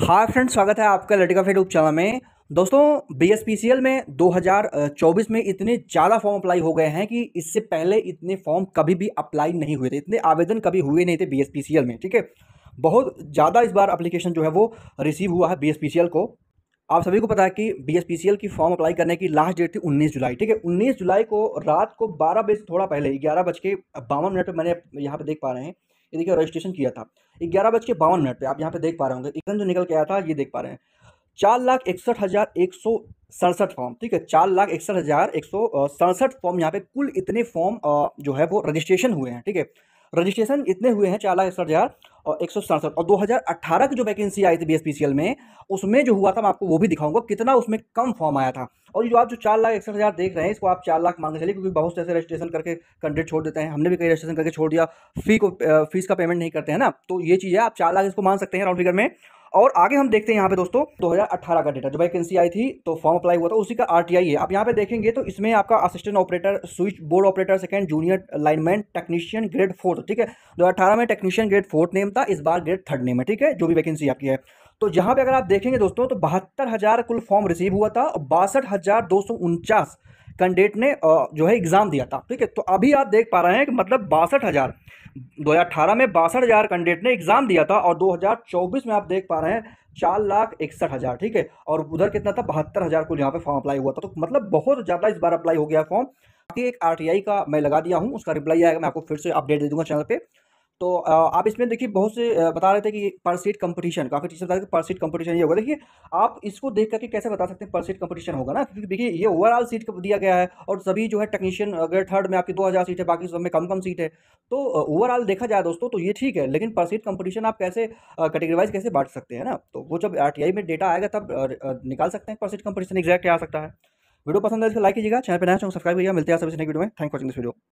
hi friend स्वागत है आपका लड़का फेट उप में दोस्तों बीएसपीसीएल में 2024 में इतने ज़्यादा फॉर्म अप्लाई हो गए हैं कि इससे पहले इतने फॉर्म कभी भी अप्लाई नहीं हुए थे इतने आवेदन कभी हुए नहीं थे बीएसपीसीएल में ठीक है बहुत ज़्यादा इस बार अप्लीकेशन जो है वो रिसीव हुआ है बी को आप सभी को पता है कि बी की फॉर्म अप्लाई करने की लास्ट डेट थी उन्नीस जुलाई ठीक है उन्नीस जुलाई को रात को बारह बजे थोड़ा पहले ग्यारह बज के बावन मिनट मैंने यहाँ पर देख पा रहे हैं ये देखिए रजिस्ट्रेशन किया था ग्यारह बज के बावन मिनट पर आप यहाँ पे देख पा रहे होंगे इकन जो निकल के आया था ये देख पा रहे हैं चार लाख इकसठ हज़ार एक सौ सड़सठ फॉर्म ठीक है चार लाख इकसठ हज़ार एक सौ सड़सठ फॉर्म यहाँ पे कुल इतने फॉर्म जो है वो रजिस्ट्रेशन हुए हैं ठीक है रजिस्ट्रेशन इतने हुए हैं चार लाख इकसठ हज़ार और एक सौ सड़सठ और दो हज़ार अट्ठारह की जो वैकेंसी आई थी बी में उसमें जो हुआ था मैं आपको वो भी दिखाऊंगा कितना उसमें कम फॉर्म आया था और ये जो आप जो चार लाख इकसठ हज़ार देख रहे हैं इसको आप चार लाख मांगने के चलिए क्योंकि बहुत से ऐसे रजिस्ट्रेशन करके कैंडिडेट छोड़ देते हैं हमने भी कई रजिस्ट्रेशन करके छोड़ दिया फी को फीस का पेमेंट नहीं करते हैं ना तो ये चीज़ है आप चार लाख इसको मान सकते हैं राउंड फिगर में और आगे हम देखते हैं यहाँ पे दोस्तों 2018 का डेटा जो वैकेंसी आई थी तो फॉर्म अप्लाई हुआ था उसी का आरटीआई है आप यहाँ पे देखेंगे तो इसमें आपका assistant operator switchboard operator second junior lineman technician grade fourth ठीक है दो में टेक्नीशियन ग्रेड फोर्थ नेम था इस बार ग्रेड थर्ड नेम है ठीक है जो भी वैकेंसी आपकी है तो यहाँ पे अगर आप देखेंगे दोस्तों तो बहत्तर हज़ार कुल फॉर्म रिसीव हुआ था और बासठ हज़ार दो सौ उनचास कैंडिडेट ने जो है एग्ज़ाम दिया था ठीक है तो अभी आप देख पा रहे हैं कि मतलब बासठ हज़ार दो हज़ार अठारह में बासठ हज़ार कैंडिडेट ने एग्ज़ाम दिया था और दो हज़ार चौबीस में आप देख पा रहे हैं चार लाख इकसठ हज़ार ठीक है और उधर कितना था बहत्तर हज़ार को यहाँ पे फॉर्म अप्लाई हुआ था तो मतलब बहुत ज़्यादा इस बार अप्लाई हो गया फॉर्म एक आर का मैं लगा दिया हूँ उसका रिप्लाई आएगा मैं आपको फिर से अपडेट दे दूंगा चैनल पर तो आप इसमें देखिए बहुत से बता रहे थे कि पर सीट कंपटीशन काफ़ी टीचर बता रहे थे पर सीट कंपटीशन ये होगा देखिए आप इसको देख करके कैसे बता सकते हैं पर सीट कंपटीशन होगा ना क्योंकि देखिए ये ओवरऑल सीट दिया गया है और सभी जो है टेक्नीशियन अगर थर्ड में आपकी दो हज़ार सीट है बाकी सब में कम कम सीट है तो ओवरऑल देखा जाए दोस्तों तो ये ठीक है लेकिन पर सीट कंपटीशन आप कैसे कैटेगरीवाइज कैसे बांट सकते हैं ना तो वो जब आर में डेटा आएगा तब निकाल सकते हैं पर सीट कंपटीशन एग्जैक्ट आ सकता है वीडियो पसंद है तो इसको लाइक कीजिएगा चैनल पर नया सब्सक्राइब कीजिएगा मिलते हैं सभी नेक्स्ट वीडियो में thank for watching this video